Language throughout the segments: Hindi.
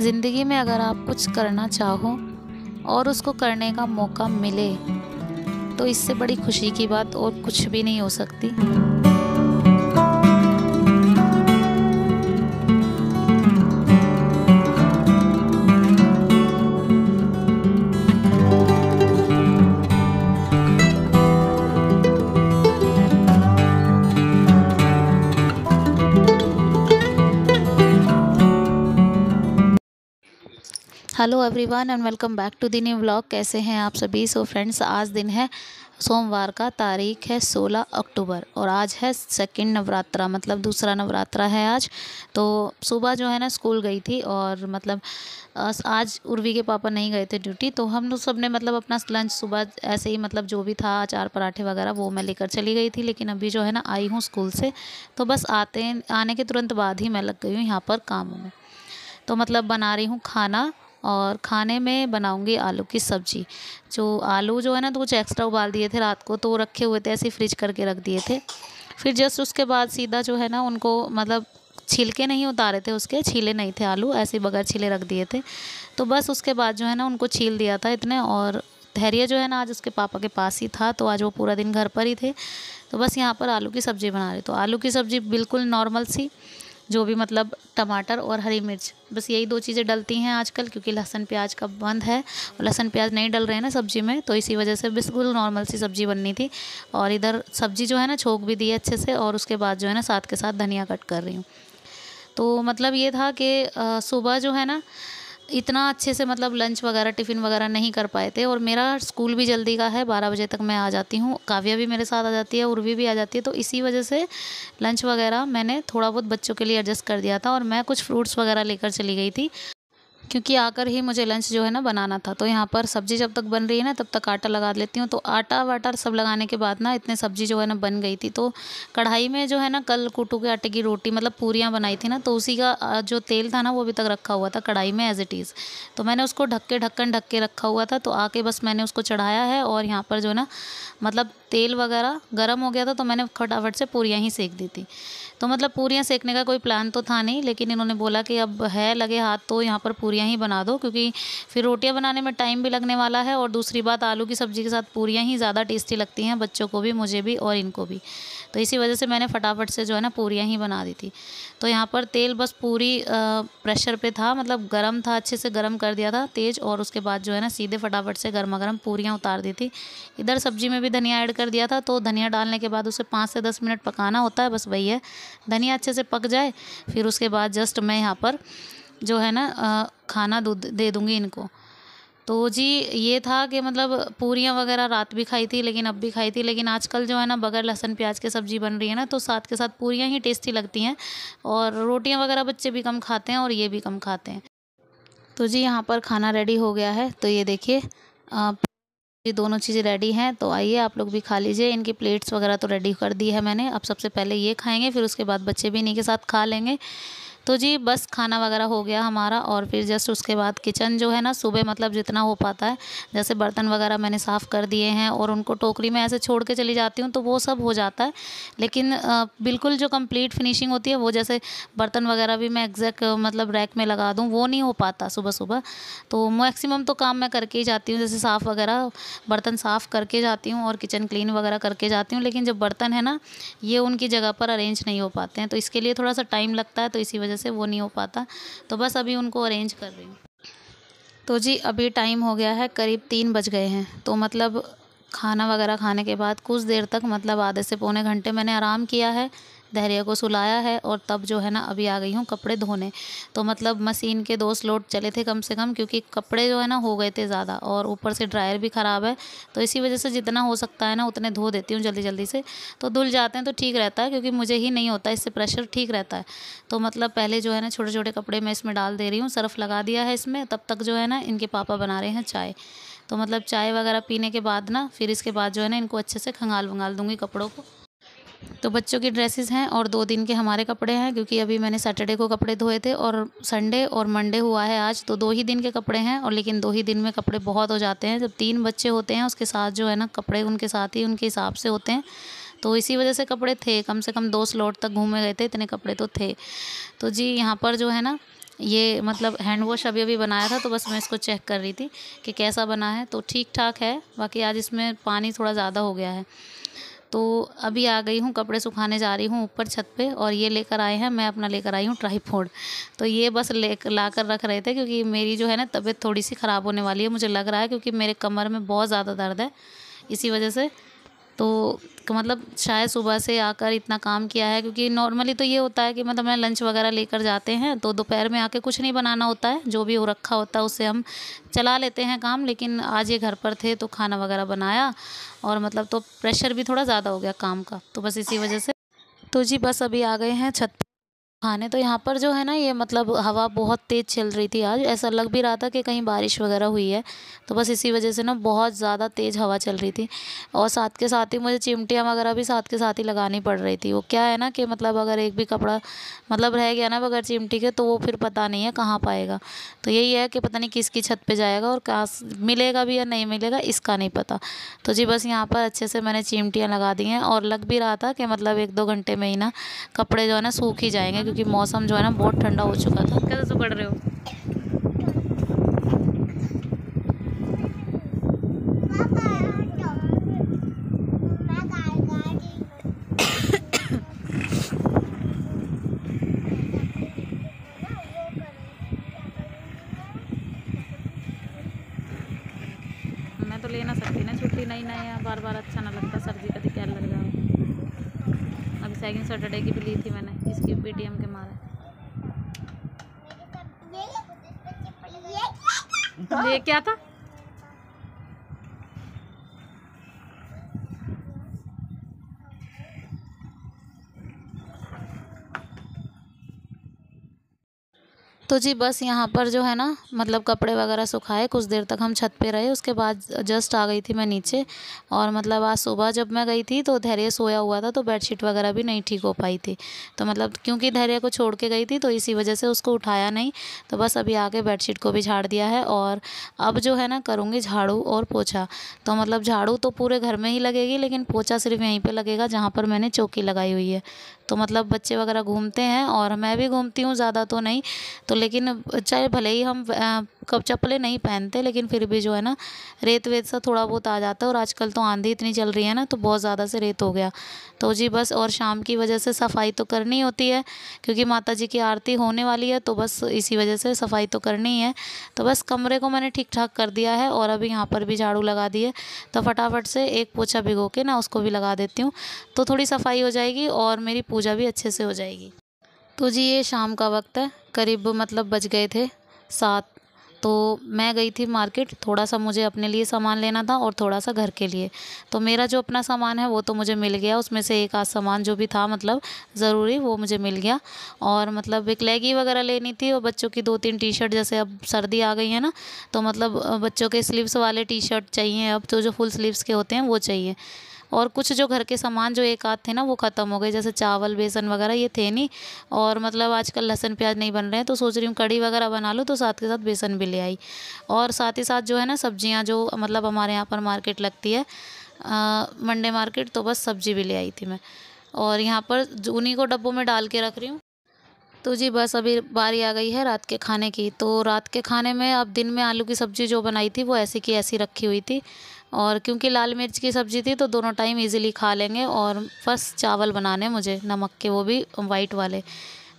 ज़िंदगी में अगर आप कुछ करना चाहो और उसको करने का मौका मिले तो इससे बड़ी खुशी की बात और कुछ भी नहीं हो सकती hello everyone and welcome back to दिन न्यू व्लॉग कैसे हैं आप सभी सो फ्रेंड्स आज दिन है सोमवार का तारीख है 16 अक्टूबर और आज है सेकंड नवरात्रा मतलब दूसरा नवरात्रा है आज तो सुबह जो है ना स्कूल गई थी और मतलब आज उर्वी के पापा नहीं गए थे ड्यूटी तो हम सब ने मतलब अपना लंच सुबह ऐसे ही मतलब जो भी था अचार पराठे वगैरह वो मैं लेकर चली गई थी लेकिन अभी जो है ना आई हूँ स्कूल से तो बस आते आने के तुरंत बाद ही मैं लग गई हूँ यहाँ पर कामों में तो मतलब बना रही हूँ खाना और खाने में बनाऊँगी आलू की सब्ज़ी जो आलू जो है ना तो कुछ एक्स्ट्रा उबाल दिए थे रात को तो रखे हुए थे ऐसे ही फ्रिज करके रख दिए थे फिर जस्ट उसके बाद सीधा जो है ना उनको मतलब छिलके नहीं उतारे थे उसके छीले नहीं थे आलू ऐसे बगैर छीले रख दिए थे तो बस उसके बाद जो है ना उनको छील दिया था इतने और धैर्य जो है ना आज उसके पापा के पास ही था तो आज वो पूरा दिन घर पर ही थे तो बस यहाँ पर आलू की सब्ज़ी बना रहे तो आलू की सब्ज़ी बिल्कुल नॉर्मल सी जो भी मतलब टमाटर और हरी मिर्च बस यही दो चीज़ें डलती हैं आजकल क्योंकि लहसुन प्याज का बंद है लहसुन प्याज नहीं डल रहे हैं ना सब्ज़ी में तो इसी वजह से बिल्कुल नॉर्मल सी सब्ज़ी बननी थी और इधर सब्ज़ी जो है ना छोंक भी दी है अच्छे से और उसके बाद जो है ना साथ के साथ धनिया कट कर रही हूँ तो मतलब ये था कि सुबह जो है ना इतना अच्छे से मतलब लंच वगैरह टिफ़िन वगैरह नहीं कर पाए थे और मेरा स्कूल भी जल्दी का है बारह बजे तक मैं आ जाती हूँ काव्या भी मेरे साथ आ जाती है उर्वी भी आ जाती है तो इसी वजह से लंच वगैरह मैंने थोड़ा बहुत बच्चों के लिए एडजस्ट कर दिया था और मैं कुछ फ्रूट्स वगैरह लेकर चली गई थी क्योंकि आकर ही मुझे लंच जो है ना बनाना था तो यहाँ पर सब्ज़ी जब तक बन रही है ना तब तक आटा लगा लेती हूँ तो आटा वाटा सब लगाने के बाद ना इतने सब्ज़ी जो है ना बन गई थी तो कढ़ाई में जो है ना कल कुटू के आटे की रोटी मतलब पूरियाँ बनाई थी ना तो उसी का जो तेल था ना वो अभी तक रखा हुआ था कढ़ाई में एज़ इट इज़ तो मैंने उसको ढक के ढक्कन ढक के रखा हुआ था तो आके बस मैंने उसको चढ़ाया है और यहाँ पर जो है ना मतलब तेल वगैरह गर्म हो गया था तो मैंने फटाफट से पूरियाँ ही सेक दी थी तो मतलब पूरियाँ सेकने का कोई प्लान तो था नहीं लेकिन इन्होंने बोला कि अब है लगे हाथ तो यहाँ पर पूरी पूरियाँ ही बना दो क्योंकि फिर रोटियाँ बनाने में टाइम भी लगने वाला है और दूसरी बात आलू की सब्ज़ी के साथ पूरियाँ ही ज़्यादा टेस्टी लगती हैं बच्चों को भी मुझे भी और इनको भी तो इसी वजह से मैंने फटाफट से जो है ना पूरियाँ ही बना दी थी तो यहाँ पर तेल बस पूरी प्रेशर पर था मतलब गर्म था अच्छे से गर्म कर दिया था तेज़ और उसके बाद जो है ना सीधे फटाफट से गर्मा गर्म पूरियाँ उतार दी थी इधर सब्ज़ी में भी धनिया ऐड कर दिया था तो धनिया डालने के बाद उसे पाँच से दस मिनट पकाना होता है बस वही है धनिया अच्छे से पक जाए फिर उसके बाद जस्ट मैं यहाँ पर जो है ना खाना दूध दे दूँगी इनको तो जी ये था कि मतलब पूरियाँ वगैरह रात भी खाई थी लेकिन अब भी खाई थी लेकिन आजकल जो है ना बगैर लहसन प्याज के सब्ज़ी बन रही है ना तो साथ के साथ पूरियाँ ही टेस्टी लगती हैं और रोटियाँ वगैरह बच्चे भी कम खाते हैं और ये भी कम खाते हैं तो जी यहाँ पर खाना रेडी हो गया है तो ये देखिए ये दोनों चीज़ें रेडी हैं तो आइए आप लोग भी खा लीजिए इनकी प्लेट्स वगैरह तो रेडी कर दी है मैंने अब सबसे पहले ये खाएंगे फिर उसके बाद बच्चे भी इन्हीं के साथ खा लेंगे तो जी बस खाना वगैरह हो गया हमारा और फिर जस्ट उसके बाद किचन जो है ना सुबह मतलब जितना हो पाता है जैसे बर्तन वगैरह मैंने साफ़ कर दिए हैं और उनको टोकरी में ऐसे छोड़ के चली जाती हूँ तो वो सब हो जाता है लेकिन बिल्कुल जो कम्प्लीट फिनिशिंग होती है वो जैसे बर्तन वगैरह भी मैं एग्जैक्ट मतलब रैक में लगा दूँ वो नहीं हो पाता सुबह सुबह तो मैक्सिमम तो काम मैं करके ही जाती हूँ जैसे साफ़ वगैरह बर्तन साफ़ करके जाती हूँ और किचन क्लीन वगैरह करके जाती हूँ लेकिन जो बर्तन है ना ये उनकी जगह पर अरेंज नहीं हो पाते हैं तो इसके लिए थोड़ा सा टाइम लगता है तो इसी वजह से वो नहीं हो पाता तो बस अभी उनको अरेंज कर रही हूँ तो जी अभी टाइम हो गया है करीब तीन बज गए हैं तो मतलब खाना वगैरह खाने के बाद कुछ देर तक मतलब आधे से पौने घंटे मैंने आराम किया है धैर्य को सुलाया है और तब जो है ना अभी आ गई हूँ कपड़े धोने तो मतलब मशीन के दो स्लोट चले थे कम से कम क्योंकि कपड़े जो है ना हो गए थे ज़्यादा और ऊपर से ड्रायर भी ख़राब है तो इसी वजह से जितना हो सकता है ना उतने धो देती हूँ जल्दी जल्दी से तो धुल जाते हैं तो ठीक रहता है क्योंकि मुझे ही नहीं होता इससे प्रेशर ठीक रहता है तो मतलब पहले जो है ना छोटे छोटे कपड़े मैं इसमें डाल दे रही हूँ सर्फ लगा दिया है इसमें तब तक जो है ना इनके पापा बना रहे हैं चाय तो मतलब चाय वगैरह पीने के बाद ना फिर इसके बाद जो है ना इनको अच्छे से खंगाल वंगाल दूँगी कपड़ों को तो बच्चों की ड्रेसेस हैं और दो दिन के हमारे कपड़े हैं क्योंकि अभी मैंने सैटरडे को कपड़े धोए थे और संडे और मंडे हुआ है आज तो दो ही दिन के कपड़े हैं और लेकिन दो ही दिन में कपड़े बहुत हो जाते हैं जब तीन बच्चे होते हैं उसके साथ जो है ना कपड़े उनके साथ ही उनके हिसाब से होते हैं तो इसी वजह से कपड़े थे कम से कम दो स्लॉट तक घूमे गए थे इतने कपड़े तो थे तो जी यहाँ पर जो है ना ये मतलब हैंड वॉश अभी अभी बनाया था तो बस मैं इसको चेक कर रही थी कि कैसा बना है तो ठीक ठाक है बाकी आज इसमें पानी थोड़ा ज़्यादा हो गया है तो अभी आ गई हूँ कपड़े सुखाने जा रही हूँ ऊपर छत पे और ये लेकर आए हैं मैं अपना लेकर आई हूँ ट्राईफोड तो ये बस ले ला कर रख रहे थे क्योंकि मेरी जो है ना तबीयत थोड़ी सी ख़राब होने वाली है मुझे लग रहा है क्योंकि मेरे कमर में बहुत ज़्यादा दर्द है इसी वजह से तो मतलब शायद सुबह से आकर इतना काम किया है क्योंकि नॉर्मली तो ये होता है कि मतलब मैं लंच वगैरह लेकर जाते हैं तो दोपहर में आके कुछ नहीं बनाना होता है जो भी हो रखा होता है उससे हम चला लेते हैं काम लेकिन आज ये घर पर थे तो खाना वगैरह बनाया और मतलब तो प्रेशर भी थोड़ा ज़्यादा हो गया काम का तो बस इसी वजह से तो जी बस अभी आ गए हैं छत खाने हाँ, तो यहाँ पर जो है ना ये मतलब हवा बहुत तेज़ चल रही थी आज ऐसा लग भी रहा था कि कहीं बारिश वगैरह हुई है तो बस इसी वजह से ना बहुत ज़्यादा तेज़ हवा चल रही थी और साथ के साथ ही मुझे चिमटियाँ वगैरह भी साथ के साथ ही लगानी पड़ रही थी वो क्या है ना कि मतलब अगर एक भी कपड़ा मतलब रह गया ना बगैर चिमटी के तो वो फिर पता नहीं है कहाँ पाएगा तो यही है कि पता नहीं किसकी छत पर जाएगा और कहाँ मिलेगा भी या नहीं मिलेगा इसका नहीं पता तो जी बस यहाँ पर अच्छे से मैंने चिमटियाँ लगा दी हैं और लग भी रहा था कि मतलब एक दो घंटे में ही ना कपड़े जो है ना सूख ही जाएंगे क्योंकि मौसम जो है ना बहुत ठंडा हो चुका था कैसे सुखड़ रहे हो सेकेंड सैटरडे की भी ली थी मैंने इसकी पीटीएम के मारे ये क्या था तो जी बस यहाँ पर जो है ना मतलब कपड़े वगैरह सुखाए कुछ देर तक हम छत पे रहे उसके बाद जस्ट आ गई थी मैं नीचे और मतलब आज सुबह जब मैं गई थी तो धैर्य सोया हुआ था तो बेडशीट वगैरह भी नहीं ठीक हो पाई थी तो मतलब क्योंकि धैर्य को छोड़ के गई थी तो इसी वजह से उसको उठाया नहीं तो बस अभी आके बेडशीट को भी झाड़ दिया है और अब जो है ना करूँगी झाड़ू और पोछा तो मतलब झाड़ू तो पूरे घर में ही लगेगी लेकिन पोछा सिर्फ यहीं पर लगेगा जहाँ पर मैंने चौकी लगाई हुई है तो मतलब बच्चे वगैरह घूमते हैं और मैं भी घूमती हूँ ज़्यादा तो नहीं तो लेकिन चाहे भले ही हम कब चप्पलें नहीं पहनते लेकिन फिर भी जो है ना रेत वेत सा थोड़ा बहुत आ जाता है और आजकल तो आंधी इतनी चल रही है ना तो बहुत ज़्यादा से रेत हो गया तो जी बस और शाम की वजह से सफाई तो करनी होती है क्योंकि माता जी की आरती होने वाली है तो बस इसी वजह से सफाई तो करनी है तो बस कमरे को मैंने ठीक ठाक कर दिया है और अभी यहाँ पर भी झाड़ू लगा दी है तो फटाफट से एक पोछा भिगो के ना उसको भी लगा देती हूँ तो थोड़ी सफाई हो जाएगी और मेरी पूजा भी अच्छे से हो जाएगी तो जी ये शाम का वक्त है करीब मतलब बज गए थे सात तो मैं गई थी मार्केट थोड़ा सा मुझे अपने लिए सामान लेना था और थोड़ा सा घर के लिए तो मेरा जो अपना सामान है वो तो मुझे मिल गया उसमें से एक आध सामान जो भी था मतलब ज़रूरी वो मुझे मिल गया और मतलब एक लेगी वगैरह लेनी थी और बच्चों की दो तीन टी शर्ट जैसे अब सर्दी आ गई है ना तो मतलब बच्चों के स्लीव्स वाले टी शर्ट चाहिए अब तो जो फुल स्लीव्स के होते हैं वो चाहिए और कुछ जो घर के सामान जो एक आध थे ना वो ख़त्म हो गए जैसे चावल बेसन वगैरह ये थे नहीं और मतलब आजकल लहसन प्याज नहीं बन रहे हैं तो सोच रही हूँ कड़ी वगैरह बना लूँ तो साथ के साथ बेसन भी ले आई और साथ ही साथ जो है ना सब्जियाँ जो मतलब हमारे यहाँ पर मार्केट लगती है मंडे मार्केट तो बस सब्जी भी ले आई थी मैं और यहाँ पर उन्हीं को डब्बों में डाल के रख रही हूँ तो जी बस अभी बारी आ गई है रात के खाने की तो रात के खाने में अब दिन में आलू की सब्ज़ी जो बनाई थी वो ऐसी की ऐसी रखी हुई थी और क्योंकि लाल मिर्च की सब्ज़ी थी तो दोनों टाइम इजीली खा लेंगे और फर्स्ट चावल बनाने मुझे नमक के वो भी वाइट वाले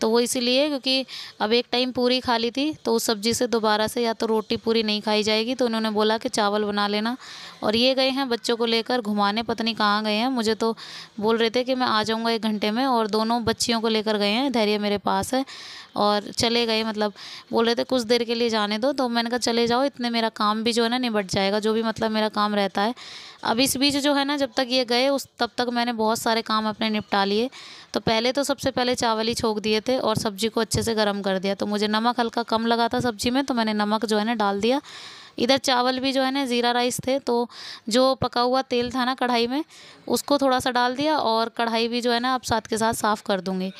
तो वो इसीलिए क्योंकि अब एक टाइम पूरी खा ली थी तो उस सब्ज़ी से दोबारा से या तो रोटी पूरी नहीं खाई जाएगी तो उन्होंने बोला कि चावल बना लेना और ये गए हैं बच्चों को लेकर घुमाने पत्नी कहाँ गए हैं मुझे तो बोल रहे थे कि मैं आ जाऊँगा एक घंटे में और दोनों बच्चियों को लेकर गए हैं धैर्य मेरे पास है और चले गए मतलब बोल रहे थे कुछ देर के लिए जाने दो तो मैंने कहा चले जाओ इतने मेरा काम भी जो है ना निबट जाएगा जो भी मतलब मेरा काम रहता है अब इस बीच जो है ना जब तक ये गए उस तब तक मैंने बहुत सारे काम अपने निपटा लिए तो पहले तो सबसे पहले चावल ही छोक दिए थे और सब्ज़ी को अच्छे से गर्म कर दिया तो मुझे नमक हल्का कम लगा था सब्ज़ी में तो मैंने नमक जो है ना डाल दिया इधर चावल भी जो है ना ज़ीरा राइस थे तो जो पका हुआ तेल था ना कढ़ाई में उसको थोड़ा सा डाल दिया और कढ़ाई भी जो है ना आप साथ के साथ साफ़ कर दूँगी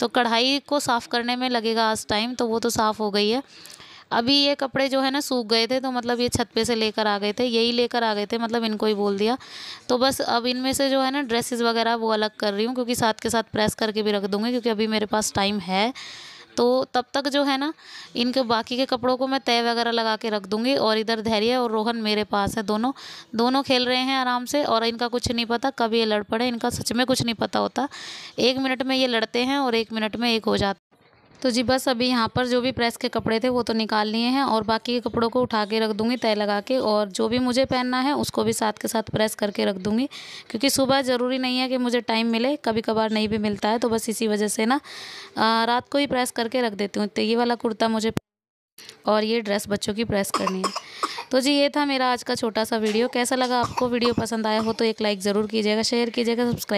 तो कढ़ाई को साफ़ करने में लगेगा आज टाइम तो वो तो साफ़ हो गई है अभी ये कपड़े जो है ना सूख गए थे तो मतलब ये छत पे से लेकर आ गए थे यही लेकर आ गए थे मतलब इनको ही बोल दिया तो बस अब इनमें से जो है ना ड्रेसेस वगैरह वो अलग कर रही हूँ क्योंकि साथ के साथ प्रेस करके भी रख दूँगी क्योंकि अभी मेरे पास टाइम है तो तब तक जो है ना इनके बाकी के कपड़ों को मैं तय वगैरह लगा के रख दूँगी और इधर धैर्य और रोहन मेरे पास है दोनों दोनों खेल रहे हैं आराम से और इनका कुछ नहीं पता कब ये लड़ पड़े इनका सच में कुछ नहीं पता होता एक मिनट में ये लड़ते हैं और एक मिनट में एक हो जाता तो जी बस अभी यहाँ पर जो भी प्रेस के कपड़े थे वो तो निकाल लिए हैं और बाकी के कपड़ों को उठा के रख दूँगी तय लगा के और जो भी मुझे पहनना है उसको भी साथ के साथ प्रेस करके रख दूँगी क्योंकि सुबह ज़रूरी नहीं है कि मुझे टाइम मिले कभी कभार नहीं भी मिलता है तो बस इसी वजह से ना रात को ही प्रेस करके रख देती हूँ तो ये वाला कुर्ता मुझे और ये ड्रेस बच्चों की प्रेस करनी है तो जी ये था मेरा आज का छोटा सा वीडियो कैसा लगा आपको वीडियो पसंद आया हो तो एक लाइक ज़रूर कीजिएगा शेयर कीजिएगा सब्सक्राइब